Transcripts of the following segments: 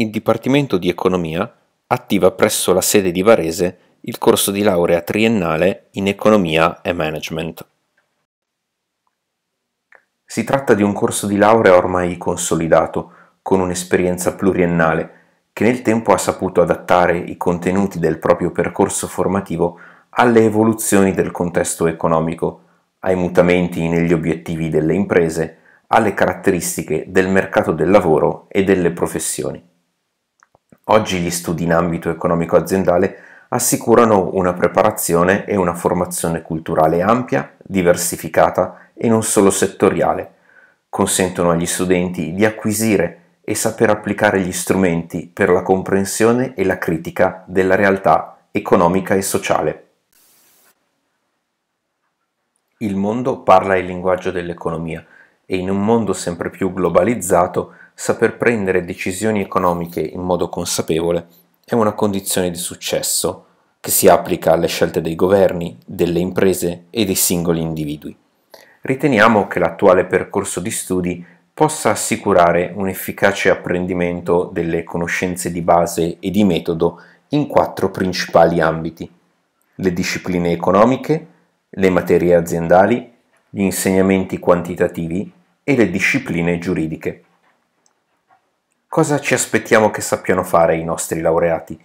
il Dipartimento di Economia attiva presso la sede di Varese il corso di laurea triennale in Economia e Management. Si tratta di un corso di laurea ormai consolidato, con un'esperienza pluriennale, che nel tempo ha saputo adattare i contenuti del proprio percorso formativo alle evoluzioni del contesto economico, ai mutamenti negli obiettivi delle imprese, alle caratteristiche del mercato del lavoro e delle professioni. Oggi gli studi in ambito economico-aziendale assicurano una preparazione e una formazione culturale ampia, diversificata e non solo settoriale. Consentono agli studenti di acquisire e saper applicare gli strumenti per la comprensione e la critica della realtà economica e sociale. Il mondo parla il linguaggio dell'economia e in un mondo sempre più globalizzato saper prendere decisioni economiche in modo consapevole è una condizione di successo che si applica alle scelte dei governi, delle imprese e dei singoli individui. Riteniamo che l'attuale percorso di studi possa assicurare un efficace apprendimento delle conoscenze di base e di metodo in quattro principali ambiti, le discipline economiche, le materie aziendali, gli insegnamenti quantitativi e le discipline giuridiche cosa ci aspettiamo che sappiano fare i nostri laureati?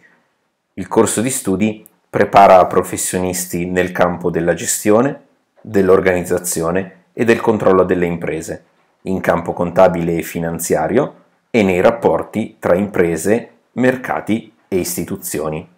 Il corso di studi prepara professionisti nel campo della gestione, dell'organizzazione e del controllo delle imprese, in campo contabile e finanziario e nei rapporti tra imprese, mercati e istituzioni.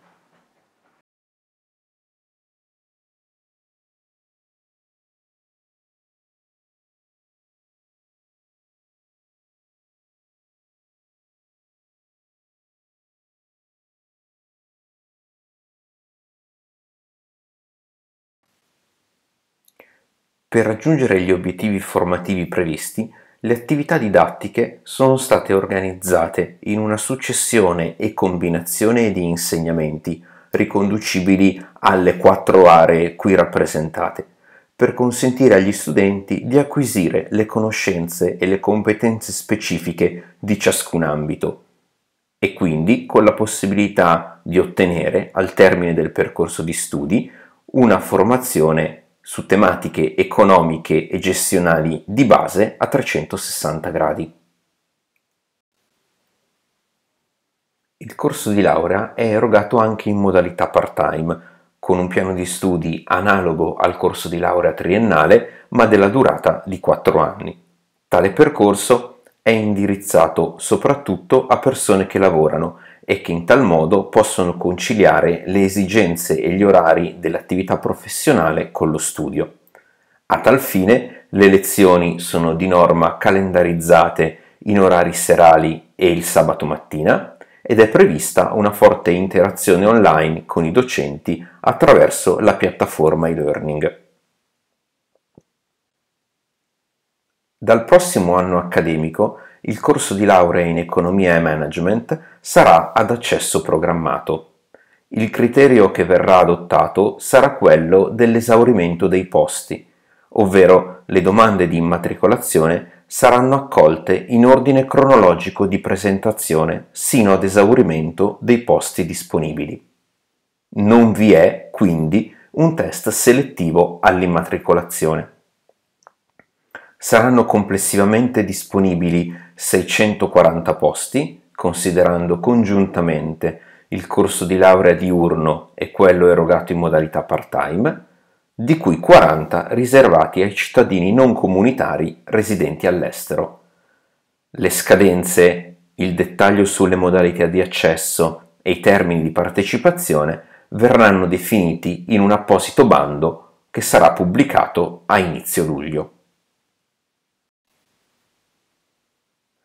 Per raggiungere gli obiettivi formativi previsti, le attività didattiche sono state organizzate in una successione e combinazione di insegnamenti riconducibili alle quattro aree qui rappresentate, per consentire agli studenti di acquisire le conoscenze e le competenze specifiche di ciascun ambito e quindi con la possibilità di ottenere, al termine del percorso di studi, una formazione su tematiche economiche e gestionali di base a 360 gradi. Il corso di laurea è erogato anche in modalità part-time, con un piano di studi analogo al corso di laurea triennale, ma della durata di 4 anni. Tale percorso è indirizzato soprattutto a persone che lavorano e che in tal modo possono conciliare le esigenze e gli orari dell'attività professionale con lo studio. A tal fine le lezioni sono di norma calendarizzate in orari serali e il sabato mattina ed è prevista una forte interazione online con i docenti attraverso la piattaforma e-learning. Dal prossimo anno accademico il corso di laurea in economia e management sarà ad accesso programmato. Il criterio che verrà adottato sarà quello dell'esaurimento dei posti, ovvero le domande di immatricolazione saranno accolte in ordine cronologico di presentazione sino ad esaurimento dei posti disponibili. Non vi è, quindi, un test selettivo all'immatricolazione. Saranno complessivamente disponibili 640 posti, considerando congiuntamente il corso di laurea diurno e quello erogato in modalità part-time, di cui 40 riservati ai cittadini non comunitari residenti all'estero. Le scadenze, il dettaglio sulle modalità di accesso e i termini di partecipazione verranno definiti in un apposito bando che sarà pubblicato a inizio luglio.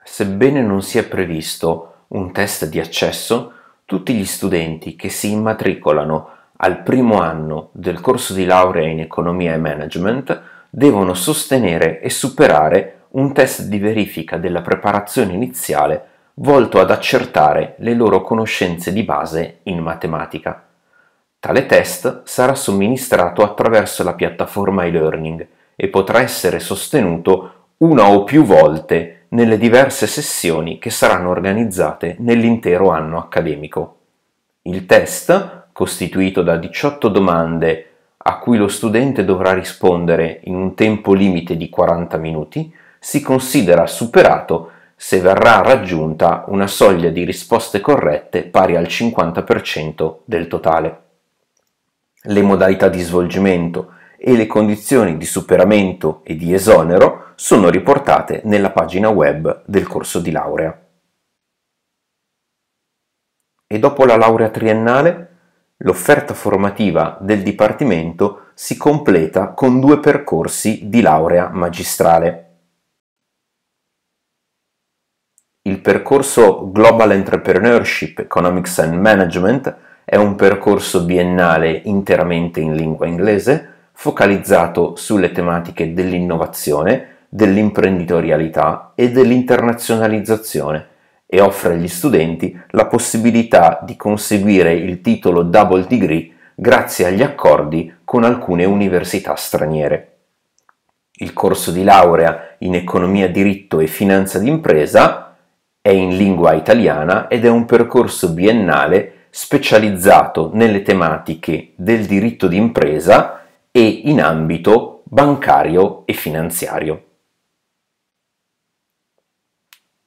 Sebbene non sia previsto un test di accesso, tutti gli studenti che si immatricolano al primo anno del corso di laurea in economia e management devono sostenere e superare un test di verifica della preparazione iniziale volto ad accertare le loro conoscenze di base in matematica. Tale test sarà somministrato attraverso la piattaforma e-learning e potrà essere sostenuto una o più volte nelle diverse sessioni che saranno organizzate nell'intero anno accademico. Il test, costituito da 18 domande a cui lo studente dovrà rispondere in un tempo limite di 40 minuti, si considera superato se verrà raggiunta una soglia di risposte corrette pari al 50% del totale. Le modalità di svolgimento e le condizioni di superamento e di esonero sono riportate nella pagina web del corso di laurea. E dopo la laurea triennale, l'offerta formativa del Dipartimento si completa con due percorsi di laurea magistrale. Il percorso Global Entrepreneurship, Economics and Management è un percorso biennale interamente in lingua inglese focalizzato sulle tematiche dell'innovazione, dell'imprenditorialità e dell'internazionalizzazione e offre agli studenti la possibilità di conseguire il titolo Double Degree grazie agli accordi con alcune università straniere. Il corso di laurea in economia, diritto e finanza d'impresa è in lingua italiana ed è un percorso biennale specializzato nelle tematiche del diritto d'impresa, e in ambito bancario e finanziario.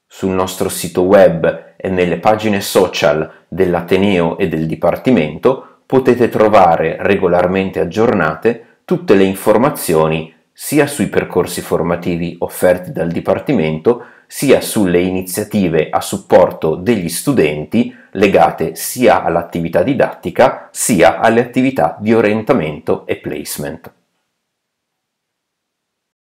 Sul nostro sito web e nelle pagine social dell'Ateneo e del Dipartimento potete trovare regolarmente aggiornate tutte le informazioni sia sui percorsi formativi offerti dal Dipartimento, sia sulle iniziative a supporto degli studenti legate sia all'attività didattica sia alle attività di orientamento e placement.